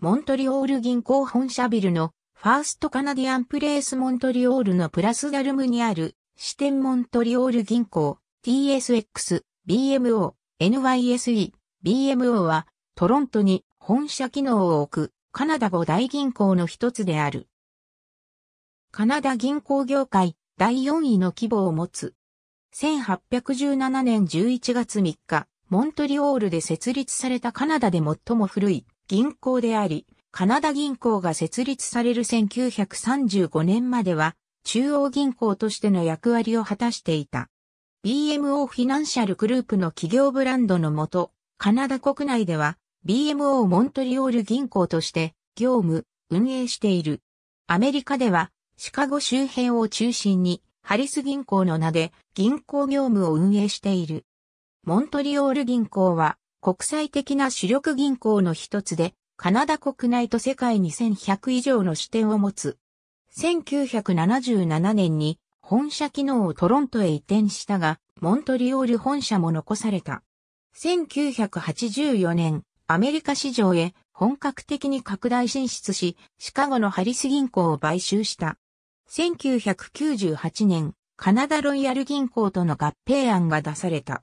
モントリオール銀行本社ビルのファーストカナディアンプレイスモントリオールのプラスダルムにある支店モントリオール銀行 TSX、BMO、NYSE、BMO はトロントに本社機能を置くカナダ5大銀行の一つである。カナダ銀行業界第4位の規模を持つ。1817年11月3日、モントリオールで設立されたカナダで最も古い銀行であり、カナダ銀行が設立される1935年までは、中央銀行としての役割を果たしていた。BMO フィナンシャルグループの企業ブランドのもと、カナダ国内では BMO モントリオール銀行として業務、運営している。アメリカではシカゴ周辺を中心にハリス銀行の名で銀行業務を運営している。モントリオール銀行は国際的な主力銀行の一つで、カナダ国内と世界に1100以上の支店を持つ。1977年に本社機能をトロントへ移転したが、モントリオール本社も残された。1984年、アメリカ市場へ本格的に拡大進出し、シカゴのハリス銀行を買収した。1998年、カナダロイヤル銀行との合併案が出された。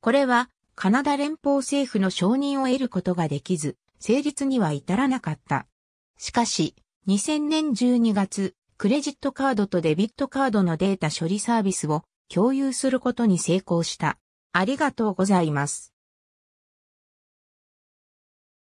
これはカナダ連邦政府の承認を得ることができず、成立には至らなかった。しかし、2000年12月、クレジットカードとデビットカードのデータ処理サービスを共有することに成功した。ありがとうございます。